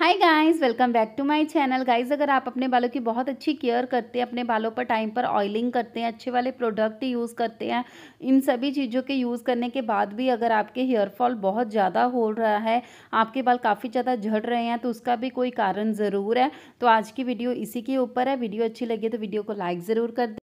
hi guys welcome back to my channel guys अगर आप अपने बालों की बहुत अच्छी केयर करते हैं अपने बालों पर टाइम पर ऑयलिंग करते हैं अच्छे वाले प्रोडक्ट यूज़ करते हैं इन सभी चीज़ों के यूज़ करने के बाद भी अगर आपके हेयर फॉल बहुत ज़्यादा हो रहा है आपके बाल काफ़ी ज़्यादा झड़ रहे हैं तो उसका भी कोई कारण ज़रूर है तो आज की वीडियो इसी के ऊपर है वीडियो अच्छी लगी तो वीडियो को लाइक ज़रूर कर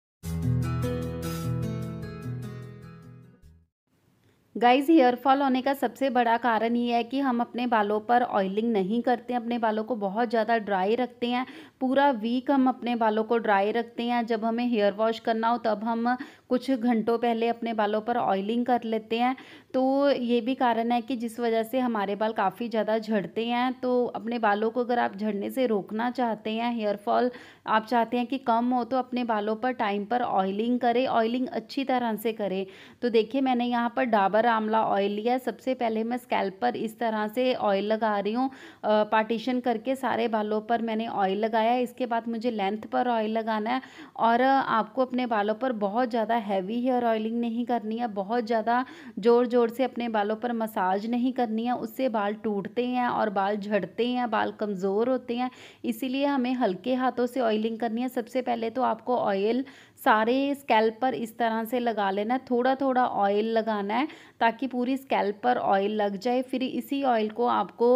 गाइस हेयरफॉल होने का सबसे बड़ा कारण ये है कि हम अपने बालों पर ऑयलिंग नहीं करते अपने बालों को बहुत ज़्यादा ड्राई रखते हैं पूरा वीक हम अपने बालों को ड्राई रखते हैं जब हमें हेयर वॉश करना हो तब हम कुछ घंटों पहले अपने बालों पर ऑयलिंग कर लेते हैं तो ये भी कारण है कि जिस वजह से हमारे बाल काफ़ी ज़्यादा झड़ते हैं तो अपने बालों को अगर आप झड़ने से रोकना चाहते हैं हेयरफॉल आप चाहते हैं कि कम हो तो अपने बालों पर टाइम पर ऑयलिंग करें ऑयलिंग अच्छी तरह से करें तो देखिए मैंने यहाँ पर डाबर आंवला ऑयल लिया सबसे पहले मैं स्कैल्प पर इस तरह से ऑयल लगा रही हूँ पार्टीशन करके सारे बालों पर मैंने ऑयल लगाया इसके बाद मुझे लेंथ पर ऑयल लगाना है और आपको अपने बालों पर बहुत ज़्यादा हैवी हेयर ऑयलिंग नहीं करनी है बहुत ज़्यादा ज़ोर ज़ोर से अपने बालों पर मसाज नहीं करनी है उससे बाल टूटते हैं और बाल झड़ते हैं बाल कमज़ोर होते हैं इसीलिए हमें हल्के हाथों से ऑयलिंग करनी है सबसे पहले तो आपको ऑयल सारे स्कैल्प पर इस तरह से लगा लेना है थोड़ा थोड़ा ऑयल लगाना है ताकि पूरी स्कैल्प पर ऑयल लग जाए फिर इसी ऑयल को आपको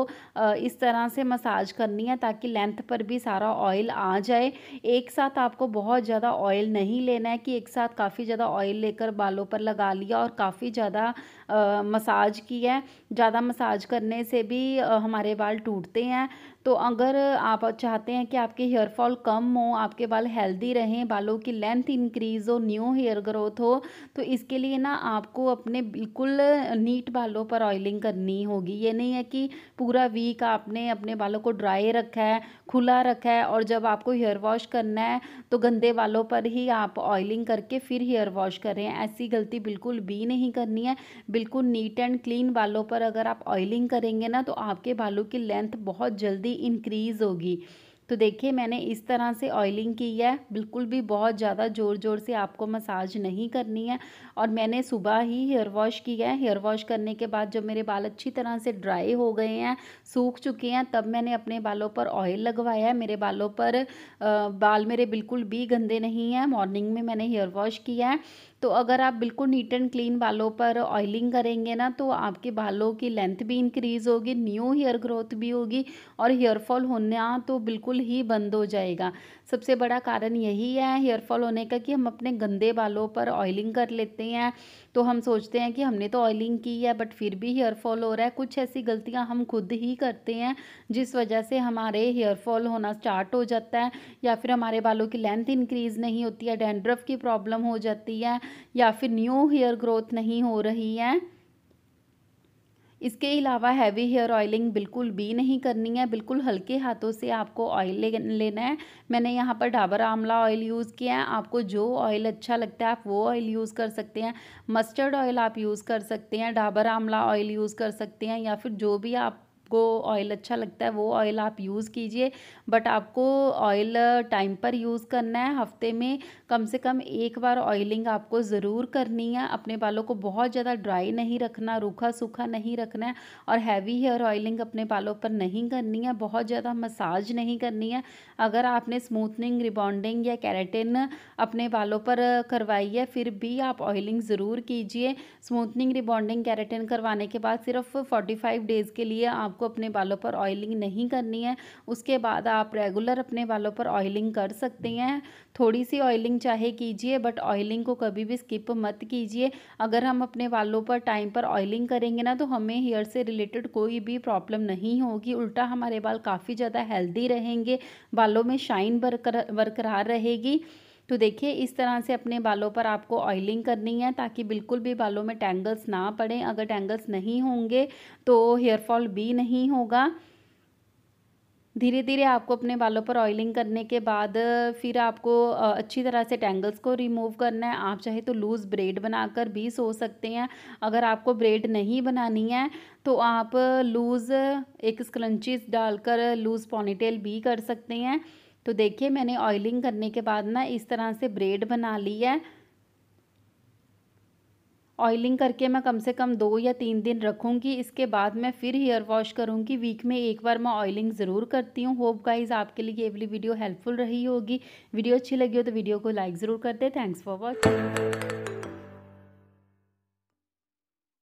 इस तरह से मसाज करनी है ताकि लेंथ पर भी सारा ऑयल आ जाए एक साथ आपको बहुत ज़्यादा ऑयल नहीं लेना है कि एक साथ काफ़ी ज़्यादा ऑयल लेकर बालों पर लगा लिया और काफ़ी ज़्यादा मसाज की है ज़्यादा मसाज करने से भी हमारे बाल टूटते हैं तो अगर आप चाहते हैं कि आपके हेयर फॉल कम हो आपके बाल हेल्दी रहें बालों की लेंथ इंक्रीज़ हो न्यू हेयर ग्रोथ हो तो इसके लिए ना आपको अपने बिल्कुल नीट बालों पर ऑयलिंग करनी होगी ये नहीं है कि पूरा वीक आपने अपने बालों को ड्राई रखा है खुला रखा है और जब आपको हेयर वॉश करना है तो गंदे बालों पर ही आप ऑयलिंग करके फिर हेयर वॉश करें ऐसी गलती बिल्कुल भी नहीं करनी है बिल्कुल नीट एंड क्लीन बालों पर अगर आप ऑयलिंग करेंगे ना तो आपके बालों की लेंथ बहुत जल्दी इंक्रीज़ होगी तो देखिए मैंने इस तरह से ऑयलिंग की है बिल्कुल भी बहुत ज़्यादा ज़ोर ज़ोर से आपको मसाज नहीं करनी है और मैंने सुबह ही हेयर वॉश किया है हेयर वॉश करने के बाद जब मेरे बाल अच्छी तरह से ड्राई हो गए हैं सूख चुके हैं तब मैंने अपने बालों पर ऑयल लगवाया है मेरे बालों पर बाल मेरे बिल्कुल भी गंदे नहीं हैं मॉर्निंग में मैंने हेयर वॉश किया है तो अगर आप बिल्कुल नीट एंड क्लीन बालों पर ऑयलिंग करेंगे ना तो आपके बालों की लेंथ भी इंक्रीज़ होगी न्यू हेयर ग्रोथ भी होगी और हेयरफॉल होना तो बिल्कुल बिल्कुल ही बंद हो जाएगा सबसे बड़ा कारण यही है हेयरफॉल होने का कि हम अपने गंदे बालों पर ऑयलिंग कर लेते हैं तो हम सोचते हैं कि हमने तो ऑयलिंग की है बट फिर भी हेयरफॉल हो रहा है कुछ ऐसी गलतियाँ हम खुद ही करते हैं जिस वजह से हमारे हेयरफॉल होना स्टार्ट हो जाता है या फिर हमारे बालों की लेंथ इंक्रीज़ नहीं होती है डेंड्रफ की प्रॉब्लम हो जाती है या फिर न्यू हेयर ग्रोथ नहीं हो रही है इसके अलावा हैवी हेयर ऑयलिंग बिल्कुल भी नहीं करनी है बिल्कुल हल्के हाथों से आपको ऑयल ले लेना है मैंने यहाँ पर डाबर आंवला ऑयल यूज़ किया है आपको जो ऑयल अच्छा लगता है आप वो ऑयल यूज़ कर सकते हैं मस्टर्ड ऑयल आप यूज़ कर सकते हैं डाबर आंवला ऑयल यूज़ कर सकते हैं या फिर जो भी आप आपको ऑयल अच्छा लगता है वो ऑयल आप यूज़ कीजिए बट आपको ऑयल टाइम uh, पर यूज़ करना है हफ्ते में कम से कम एक बार ऑयलिंग आपको ज़रूर करनी है अपने बालों को बहुत ज़्यादा ड्राई नहीं रखना रूखा सूखा नहीं रखना है और हैवी हेयर ऑयलिंग अपने बालों पर नहीं करनी है बहुत ज़्यादा मसाज नहीं करनी है अगर आपने स्मूथनिंग रिबॉन्डिंग या कैरेटिन अपने बालों पर uh, करवाई है फिर भी आप ऑयलिंग ज़रूर कीजिए स्मूथनिंग रिबॉन्डिंग कैरेटिन करवाने के बाद सिर्फ फोर्टी फाइव डेज़ के लिए आप आपको अपने बालों पर ऑयलिंग नहीं करनी है उसके बाद आप रेगुलर अपने बालों पर ऑयलिंग कर सकते हैं थोड़ी सी ऑयलिंग चाहे कीजिए बट ऑयलिंग को कभी भी स्किप मत कीजिए अगर हम अपने बालों पर टाइम पर ऑयलिंग करेंगे ना तो हमें हेयर से रिलेटेड कोई भी प्रॉब्लम नहीं होगी उल्टा हमारे बाल काफ़ी ज़्यादा हेल्दी रहेंगे बालों में शाइन बरकरार रहेगी तो देखिए इस तरह से अपने बालों पर आपको ऑयलिंग करनी है ताकि बिल्कुल भी बालों में टैंगल्स ना पड़ें अगर टैंगल्स नहीं होंगे तो हेयरफॉल भी नहीं होगा धीरे धीरे आपको अपने बालों पर ऑयलिंग करने के बाद फिर आपको अच्छी तरह से टैंगल्स को रिमूव करना है आप चाहे तो लूज़ ब्रेड बनाकर भी सो सकते हैं अगर आपको ब्रेड नहीं बनानी है तो आप लूज़ एक स्कलंचिस डालकर लूज़ पॉनीटेल भी कर सकते हैं तो देखिए मैंने ऑयलिंग करने के बाद ना इस तरह से ब्रेड बना ली है ऑयलिंग करके मैं कम से कम दो या तीन दिन रखूँगी इसके बाद मैं फिर हेयर वॉश करूँगी वीक में एक बार मैं ऑयलिंग ज़रूर करती हूँ होप गाइज आपके लिए ये वाली वीडियो हेल्पफुल रही होगी वीडियो अच्छी लगी हो तो वीडियो को लाइक ज़रूर कर दे थैंक्स फॉर वॉचिंग